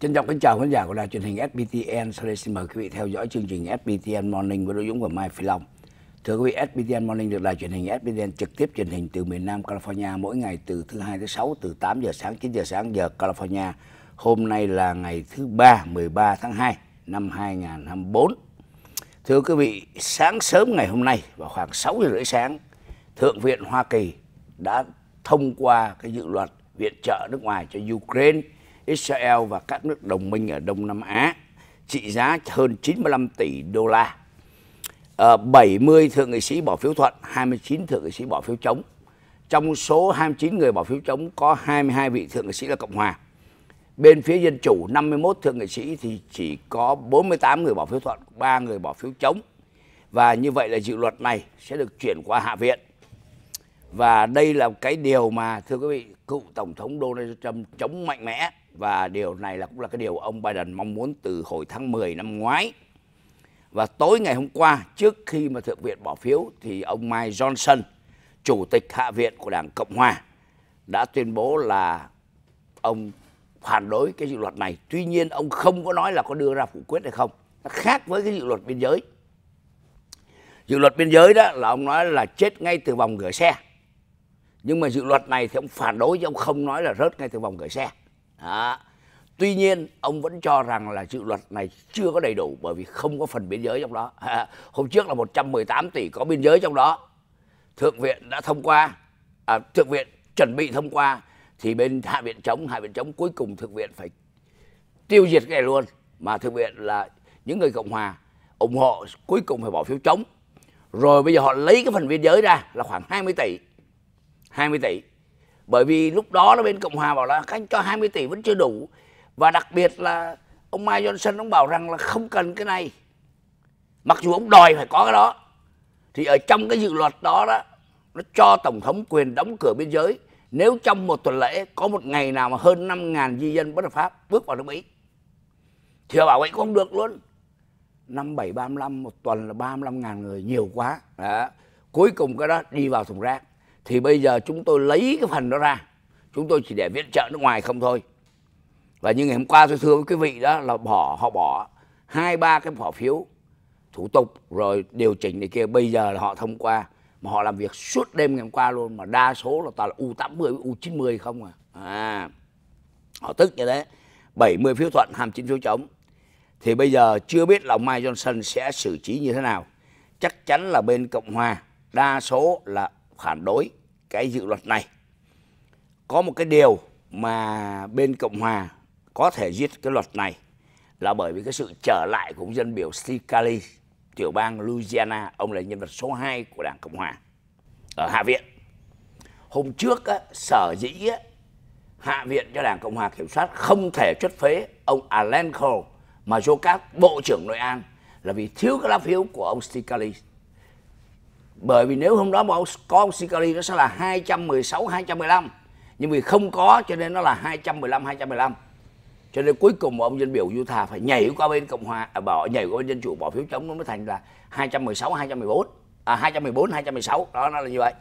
Trân trọng kính chào khán giả của đài truyền hình SBTN. Sau đây xin mời quý vị theo dõi chương trình SBTN Morning với Đỗ Dũng của Mai Phi Long. Thưa quý vị, SBTN Morning được đài truyền hình SBTN trực tiếp truyền hình từ miền Nam California mỗi ngày từ thứ hai tới sáu từ 8 giờ sáng 9 giờ sáng giờ California. Hôm nay là ngày thứ ba 13 tháng 2 năm 2024. Thưa quý vị, sáng sớm ngày hôm nay vào khoảng 6 giờ rưỡi sáng, Thượng viện Hoa Kỳ đã thông qua cái dự luật viện trợ nước ngoài cho Ukraine Israel và các nước đồng minh ở Đông Nam Á trị giá hơn 95 tỷ đô la. À, ờ, 70 thượng nghị sĩ bỏ phiếu thuận, 29 thượng nghị sĩ bỏ phiếu chống. Trong số 29 người bỏ phiếu chống có 22 vị thượng nghị sĩ là Cộng hòa. Bên phía Dân Chủ 51 thượng nghị sĩ thì chỉ có 48 người bỏ phiếu thuận, 3 người bỏ phiếu chống. Và như vậy là dự luật này sẽ được chuyển qua Hạ viện. Và đây là cái điều mà thưa quý vị, cựu Tổng thống Donald Trump chống mạnh mẽ và điều này là cũng là cái điều ông Biden mong muốn từ hồi tháng 10 năm ngoái. Và tối ngày hôm qua trước khi mà thượng viện bỏ phiếu thì ông Mike Johnson, chủ tịch hạ viện của Đảng Cộng hòa đã tuyên bố là ông phản đối cái dự luật này. Tuy nhiên ông không có nói là có đưa ra phủ quyết hay không. Nó khác với cái dự luật biên giới. Dự luật biên giới đó là ông nói là chết ngay từ vòng gửi xe. Nhưng mà dự luật này thì ông phản đối chứ ông không nói là rớt ngay từ vòng gửi xe. Đó. Tuy nhiên ông vẫn cho rằng là dự luật này chưa có đầy đủ bởi vì không có phần biên giới trong đó. Hôm trước là 118 tỷ có biên giới trong đó. Thượng viện đã thông qua, à, thượng viện chuẩn bị thông qua thì bên hạ viện chống, hạ viện chống cuối cùng thượng viện phải tiêu diệt cái này luôn. Mà thượng viện là những người Cộng hòa ủng hộ cuối cùng phải bỏ phiếu chống. Rồi bây giờ họ lấy cái phần biên giới ra là khoảng 20 tỷ. 20 tỷ bởi vì lúc đó là bên cộng hòa bảo là anh cho 20 tỷ vẫn chưa đủ và đặc biệt là ông Mike Johnson ông bảo rằng là không cần cái này mặc dù ông đòi phải có cái đó thì ở trong cái dự luật đó đó nó cho tổng thống quyền đóng cửa biên giới nếu trong một tuần lễ có một ngày nào mà hơn 5.000 di dân bất hợp pháp bước vào nước Mỹ thì họ bảo vậy cũng không được luôn năm bảy ba mươi lăm một tuần là ba mươi lăm ngàn người nhiều quá đó. cuối cùng cái đó đi vào thùng rác thì bây giờ chúng tôi lấy cái phần đó ra chúng tôi chỉ để viện trợ nước ngoài không thôi và như ngày hôm qua tôi thưa với quý vị đó là bỏ họ bỏ hai ba cái bỏ phiếu thủ tục rồi điều chỉnh này kia bây giờ là họ thông qua mà họ làm việc suốt đêm ngày hôm qua luôn mà đa số là toàn là U80 với U90 không à. à họ tức như thế 70 phiếu thuận hàm chín phiếu chống thì bây giờ chưa biết là ông Mike Johnson sẽ xử trí như thế nào chắc chắn là bên Cộng Hòa đa số là phản đối cái dự luật này có một cái điều mà bên cộng hòa có thể giết cái luật này là bởi vì cái sự trở lại của dân biểu Steve Kelly tiểu bang Louisiana ông là nhân vật số 2 của đảng cộng hòa ở hạ viện hôm trước á, sở dĩ á, hạ viện cho đảng cộng hòa kiểm soát không thể chất phế ông Alan Cole mà Joe Cast bộ trưởng nội an là vì thiếu cái lá phiếu của ông Steve Kelly bởi vì nếu hôm đó mà có Sicari nó sẽ là 216 215 nhưng vì không có cho nên nó là 215 215 cho nên cuối cùng ông dân biểu Utah phải nhảy qua bên cộng hòa à, bỏ nhảy qua bên dân chủ bỏ phiếu chống nó mới thành là 216 214 à 214 216 đó nó là như vậy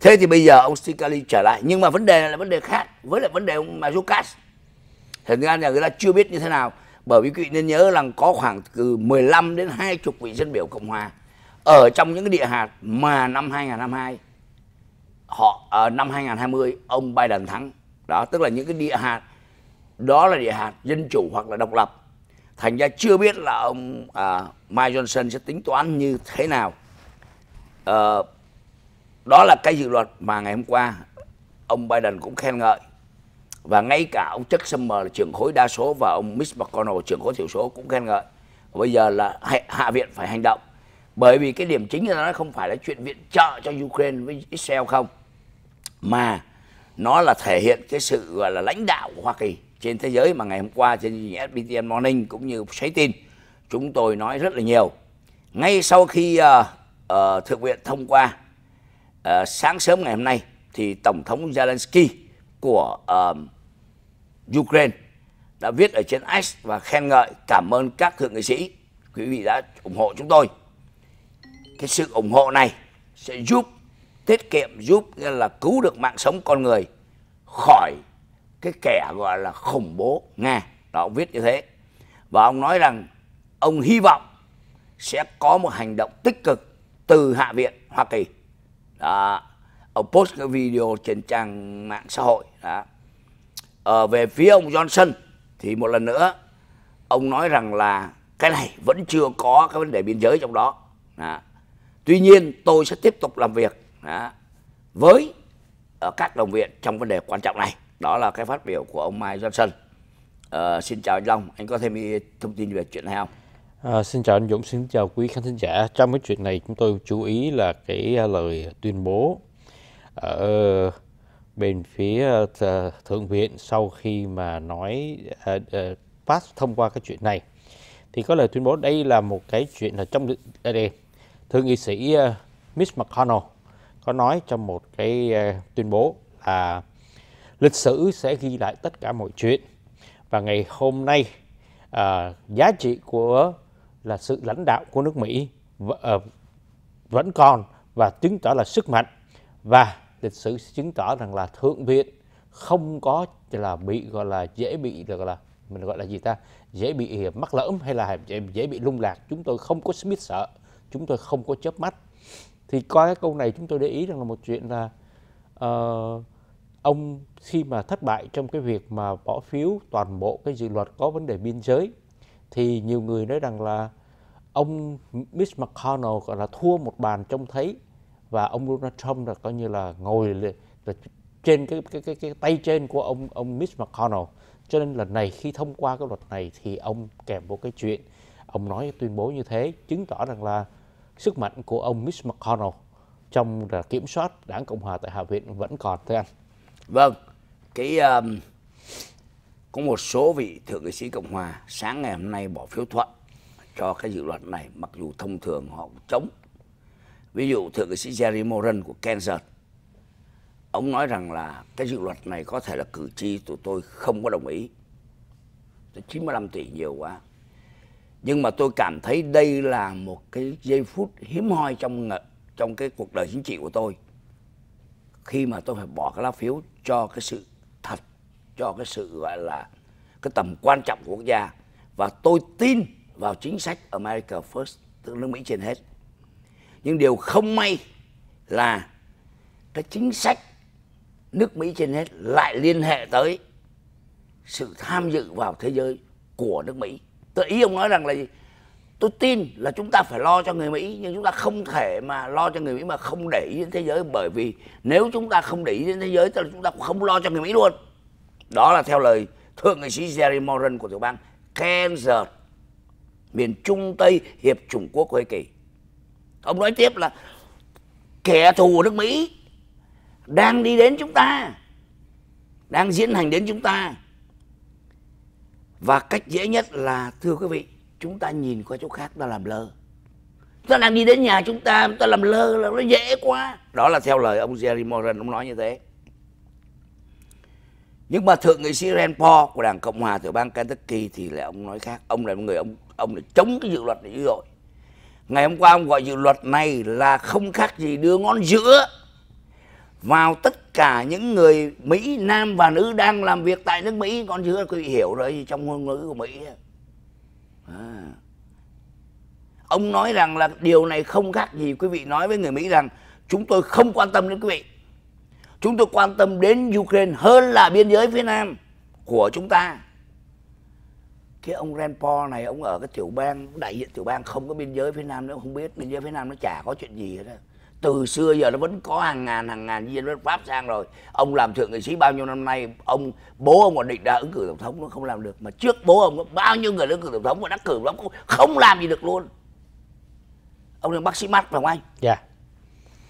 thế thì bây giờ ông Sicali trở lại nhưng mà vấn đề là vấn đề khác với lại vấn đề ông Mazukas thật ra là người ta chưa biết như thế nào bởi vì quý vị nên nhớ rằng có khoảng từ 15 đến 20 vị dân biểu cộng hòa ở trong những cái địa hạt mà năm 2022 họ ở ờ, năm 2020 ông Biden thắng đó tức là những cái địa hạt đó là địa hạt dân chủ hoặc là độc lập thành ra chưa biết là ông à, Mike Johnson sẽ tính toán như thế nào à, đó là cái dự luật mà ngày hôm qua ông Biden cũng khen ngợi và ngay cả ông Chuck Schumer là trưởng khối đa số và ông Mitch McConnell trưởng khối thiểu số cũng khen ngợi bây giờ là hạ viện phải hành động bởi vì cái điểm chính là nó không phải là chuyện viện trợ cho Ukraine với Israel không mà nó là thể hiện cái sự gọi là lãnh đạo của Hoa Kỳ trên thế giới mà ngày hôm qua trên SBTN Morning cũng như trái tin chúng tôi nói rất là nhiều ngay sau khi uh, uh, thượng viện thông qua uh, sáng sớm ngày hôm nay thì tổng thống Zelensky của uh, Ukraine đã viết ở trên X và khen ngợi cảm ơn các thượng nghị sĩ quý vị đã ủng hộ chúng tôi cái sự ủng hộ này sẽ giúp tiết kiệm giúp là cứu được mạng sống con người khỏi cái kẻ gọi là khủng bố nga đó ông viết như thế và ông nói rằng ông hy vọng sẽ có một hành động tích cực từ hạ viện hoa kỳ đó. ông post cái video trên trang mạng xã hội đó. ở ờ, về phía ông johnson thì một lần nữa ông nói rằng là cái này vẫn chưa có cái vấn đề biên giới trong đó đó tuy nhiên tôi sẽ tiếp tục làm việc à, với ở ờ, các đồng viện trong vấn đề quan trọng này đó là cái phát biểu của ông Mai Johnson à, xin chào anh Long anh có thêm thông tin về chuyện này không À, xin chào anh Dũng, xin chào quý khán thính giả. Trong cái chuyện này chúng tôi chú ý là cái à, lời tuyên bố ở bên phía à, thượng viện sau khi mà nói à, à, pass thông qua cái chuyện này thì có lời tuyên bố đây là một cái chuyện là trong đây thượng nghị sĩ ờ, Mitch McConnell có nói trong một cái ờ, tuyên bố là lịch sử sẽ ghi lại tất cả mọi chuyện và ngày hôm nay à, giá trị của là sự lãnh đạo của nước Mỹ vẫn còn và chứng tỏ là sức mạnh và lịch sử chứng tỏ rằng là thượng viện không có là bị gọi là dễ bị gọi là mình gọi là gì ta dễ bị mắc lỡm hay là dễ, dễ bị lung lạc chúng tôi không có biết sợ chúng tôi không có chớp mắt thì qua cái câu này chúng tôi để ý rằng là một chuyện là uh, ông khi mà thất bại trong cái việc mà bỏ phiếu toàn bộ cái dự luật có vấn đề biên giới thì nhiều người nói rằng là ông Mitch McConnell gọi là thua một bàn trông thấy và ông Donald Trump là coi như là ngồi là, là trên cái, cái cái cái tay trên của ông ông Mitch McConnell cho nên lần này khi thông qua cái luật này thì ông kèm một cái chuyện ông nói tuyên bố như thế chứng tỏ rằng là sức mạnh của ông Mitch McConnell trong là kiểm soát đảng cộng hòa tại hạ viện vẫn còn thế anh vâng cái um, có một số vị thượng nghị sĩ cộng hòa sáng ngày hôm nay bỏ phiếu thuận cho cái dự luật này mặc dù thông thường họ chống ví dụ thượng nghị sĩ Jerry Moran của Kansas ông nói rằng là cái dự luật này có thể là cử tri tụi tôi không có đồng ý 95 tỷ nhiều quá nhưng mà tôi cảm thấy đây là một cái giây phút hiếm hoi trong trong cái cuộc đời chính trị của tôi khi mà tôi phải bỏ cái lá phiếu cho cái sự thật cho cái sự gọi là cái tầm quan trọng của quốc gia và tôi tin vào chính sách America First tức nước Mỹ trên hết nhưng điều không may là cái chính sách nước Mỹ trên hết lại liên hệ tới sự tham dự vào thế giới của nước Mỹ tôi ý ông nói rằng là gì tôi tin là chúng ta phải lo cho người mỹ nhưng chúng ta không thể mà lo cho người mỹ mà không để ý đến thế giới bởi vì nếu chúng ta không để ý đến thế giới thì chúng ta cũng không lo cho người mỹ luôn đó là theo lời thượng nghị sĩ Jerry Moran của tiểu bang Kansas miền Trung Tây Hiệp Chủng Quốc của Hoa Kỳ. Ông nói tiếp là kẻ thù của nước Mỹ đang đi đến chúng ta, đang diễn hành đến chúng ta và cách dễ nhất là thưa quý vị chúng ta nhìn qua chỗ khác ta làm lơ ta đang đi đến nhà chúng ta ta làm lơ là nó dễ quá đó là theo lời ông Jerry Moran ông nói như thế nhưng mà thượng nghị sĩ Rand Paul của đảng Cộng hòa tiểu bang Kentucky thì lại ông nói khác ông là một người ông ông là chống cái dự luật này rồi. ngày hôm qua ông gọi dự luật này là không khác gì đưa ngón giữa vào tất cả những người Mỹ nam và nữ đang làm việc tại nước Mỹ còn chưa quý vị hiểu rồi trong ngôn ngữ của Mỹ à. ông nói rằng là điều này không khác gì quý vị nói với người Mỹ rằng chúng tôi không quan tâm đến quý vị chúng tôi quan tâm đến Ukraine hơn là biên giới phía nam của chúng ta cái ông Rand Paul này ông ở cái tiểu bang đại diện tiểu bang không có biên giới phía nam nữa không biết biên giới phía nam nó chả có chuyện gì hết đó từ xưa giờ nó vẫn có hàng ngàn hàng ngàn dân bên pháp sang rồi ông làm thượng nghị sĩ bao nhiêu năm nay ông bố ông còn định ra ứng cử tổng thống nó không làm được mà trước bố ông bao nhiêu người ứng cử tổng thống mà đắc cử lắm cũng không làm gì được luôn ông là bác sĩ mắt phải không anh dạ yeah.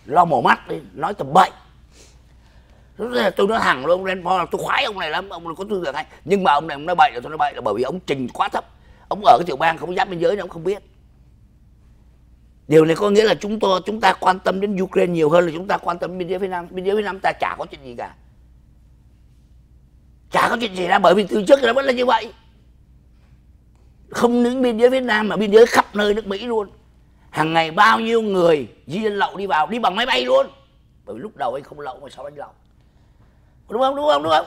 lo mổ mắt đi nói tầm bậy tôi nói thẳng luôn lên Paul tôi khoái ông này lắm ông có tư tưởng hay nhưng mà ông này ông nói bậy là tôi nói bậy là bởi vì ông trình quá thấp ông ở cái tiểu bang không dám biên giới nên ông không biết điều này có nghĩa là chúng tôi chúng ta quan tâm đến Ukraine nhiều hơn là chúng ta quan tâm biên giới Việt Nam biên giới Việt Nam ta chả có chuyện gì cả chả có chuyện gì ra bởi vì từ trước nó vẫn là như vậy không những biên giới Việt Nam mà biên giới khắp nơi nước Mỹ luôn hàng ngày bao nhiêu người di dân lậu đi vào đi bằng máy bay luôn bởi vì lúc đầu anh không lậu mà sau anh lậu đúng không đúng không đúng không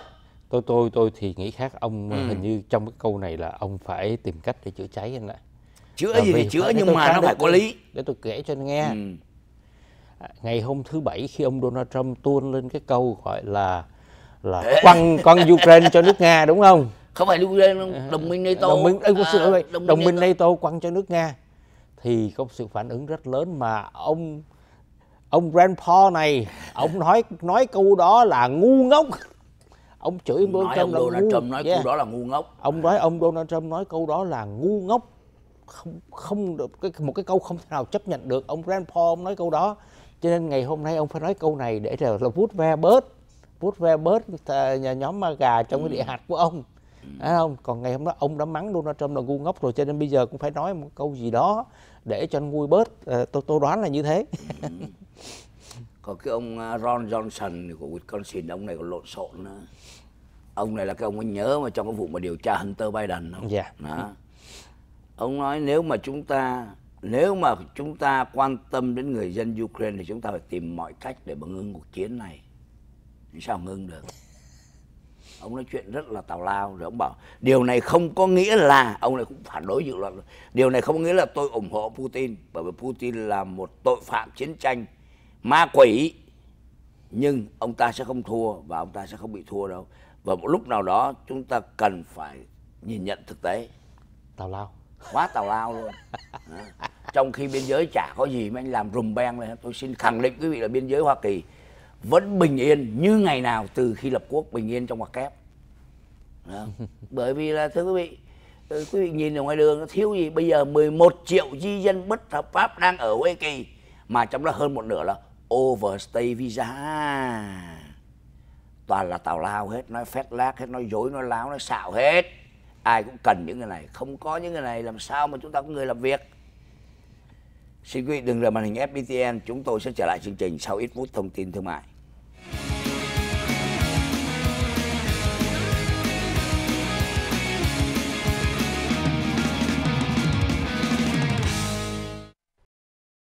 tôi tôi tôi thì nghĩ khác ông ừ. hình như trong cái câu này là ông phải tìm cách để chữa cháy anh ạ chữa gì thì chữa nhưng mà nó phải có lý để tôi kể cho anh nghe ừ. À, ngày hôm thứ bảy khi ông Donald Trump tuôn lên cái câu gọi là là quăng con Ukraine cho nước Nga đúng không không phải Ukraine à, đồng minh NATO đồng minh, à, đồng minh, đồng, đồng minh NATO. quăng cho nước Nga thì có sự phản ứng rất lớn mà ông ông Rand này ông nói nói câu đó là ngu ngốc ông chửi ông Donald Trump ông Donald là ngu. Trump nói yeah. câu đó là ngu ngốc ông nói ông Donald Trump nói câu đó là ngu ngốc không không được cái một cái câu không thể nào chấp nhận được ông Rand Paul ông nói câu đó cho nên ngày hôm nay ông phải nói câu này để là, là vút ve bớt vút ve bớt ờ, nhà nhóm ma gà trong cái ừ. địa hạt của ông phải ừ. không còn ngày hôm đó ông đã mắng Donald Trump là ngu ngốc rồi cho nên bây giờ cũng phải nói một câu gì đó để cho anh vui bớt à, tôi tôi đoán là như thế ừ. còn cái ông ờ, Ron Johnson của Wisconsin ông này còn lộn xộn nữa ông này là cái ông ấy nhớ mà trong cái vụ mà điều tra Hunter Biden không? Dạ. Yeah ông nói nếu mà chúng ta nếu mà chúng ta quan tâm đến người dân Ukraine thì chúng ta phải tìm mọi cách để mà ngưng cuộc chiến này sao ngưng được ông nói chuyện rất là tào lao rồi ông bảo điều này không có nghĩa là ông này cũng phản đối dự luật điều này không có nghĩa là tôi ủng hộ putin bởi vì putin là một tội phạm chiến tranh ma quỷ nhưng ông ta sẽ không thua và ông ta sẽ không bị thua đâu và một lúc nào đó chúng ta cần phải nhìn nhận thực tế tào lao quá tào lao luôn trong khi biên giới chả có gì mà anh làm rùm beng này. tôi xin khẳng định quý vị là biên giới hoa kỳ vẫn bình yên như ngày nào từ khi lập quốc bình yên trong ngoặc kép bởi vì là thưa quý vị ừ, quý vị nhìn ở ngoài đường nó thiếu gì bây giờ 11 triệu di dân bất hợp pháp đang ở hoa kỳ mà trong đó hơn một nửa là overstay visa toàn là tào lao hết nói phét lác hết nói dối nói láo nói xạo hết ai cũng cần những người này không có những người này làm sao mà chúng ta có người làm việc xin quý vị đừng rời màn hình FPTN chúng tôi sẽ trở lại chương trình sau ít phút thông tin thương mại